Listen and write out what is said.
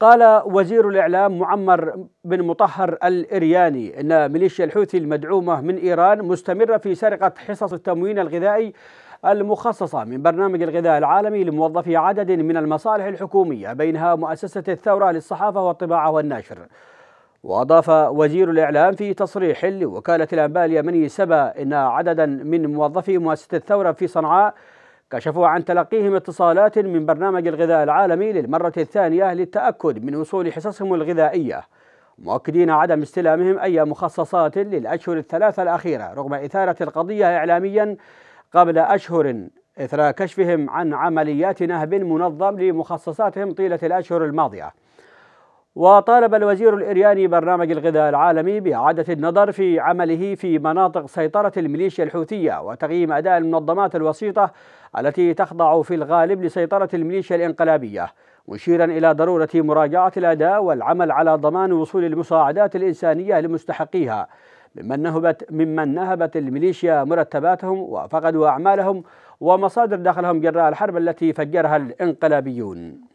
قال وزير الإعلام معمر بن مطهر الإرياني إن ميليشيا الحوثي المدعومة من إيران مستمرة في سرقة حصص التموين الغذائي المخصصة من برنامج الغذاء العالمي لموظفي عدد من المصالح الحكومية بينها مؤسسة الثورة للصحافة والطباعة والنشر وأضاف وزير الإعلام في تصريح لوكالة الأنباء اليمني سبا أن عددا من موظفي مؤسسة الثورة في صنعاء كشفوا عن تلقيهم اتصالات من برنامج الغذاء العالمي للمرة الثانية للتأكد من وصول حصصهم الغذائية مؤكدين عدم استلامهم أي مخصصات للأشهر الثلاثة الأخيرة رغم إثارة القضية إعلاميا قبل أشهر إثر كشفهم عن عمليات نهب منظم لمخصصاتهم طيلة الأشهر الماضية وطالب الوزير الإرياني برنامج الغذاء العالمي بإعادة النظر في عمله في مناطق سيطرة الميليشيا الحوثية وتقييم أداء المنظمات الوسيطة التي تخضع في الغالب لسيطرة الميليشيا الانقلابية مشيرا إلى ضرورة مراجعة الأداء والعمل على ضمان وصول المساعدات الإنسانية لمستحقيها ممن نهبت ممن نهبت الميليشيا مرتباتهم وفقدوا أعمالهم ومصادر دخلهم جراء الحرب التي فجرها الانقلابيون